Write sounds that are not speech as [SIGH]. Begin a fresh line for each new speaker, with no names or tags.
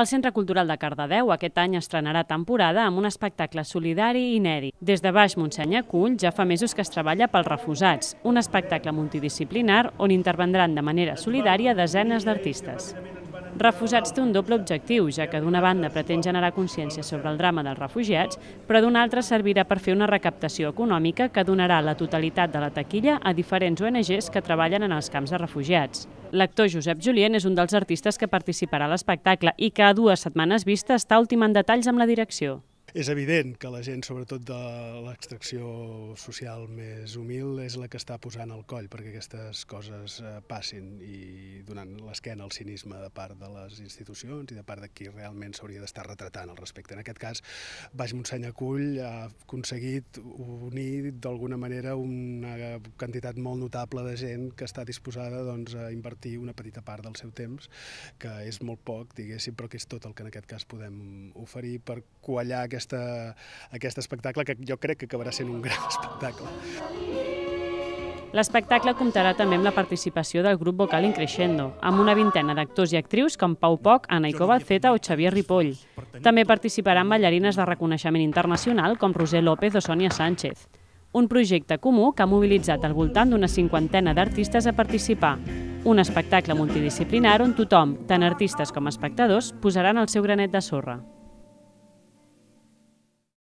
El Centre Cultural de Cardedeu aquest any estrenarà temporada amb un espectacle solidari i inèdit. Des de Baix Montseny Acull ja fa mesos que es treballa pels refusats, un espectacle multidisciplinar on intervendran de manera solidària desenes d'artistes. Refusats té un doble objectiu, ja que d'una banda pretén generar consciència sobre el drama dels refugiats, però d'una altra servirà per fer una recaptació econòmica que donarà la totalitat de la taquilla a diferents ONGs que treballen en els camps de refugiats. L'actor Josep Julien és un dels artistes que participarà a l'espectacle i que a dues setmanes vista està ultimant detalls amb la direcció.
És evident que la gent, sobretot de l'extracció social més humil, és la que està posant el coll perquè aquestes coses eh, passin i donant l'esquena al cinisme de part de les institucions i de part de qui realment s'hauria d'estar retratant al respecte. En aquest cas, Baix Montseny Acull ha aconseguit unir d'alguna manera una quantitat molt notable de gent que està disposada doncs, a invertir una petita part del seu temps, que és molt poc, diguéssim, però que és tot el que en aquest cas podem oferir per quallar aquesta aquesta, aquest espectacle que jo crec que acabarà sent un gran [LAUGHS] espectacle.
L'espectacle comptarà també amb la participació del grup vocal Increixendo, amb una vintena d'actors i actrius com Pau Poc, Ana Icova Zeta o Xavier Ripoll. També participaran ballarines de reconeixement internacional com Roser López o Sònia Sánchez. Un projecte comú que ha mobilitzat al voltant d'una cinquantena d'artistes a participar. Un espectacle multidisciplinar on tothom, tant artistes com espectadors, posaran el seu granet de sorra.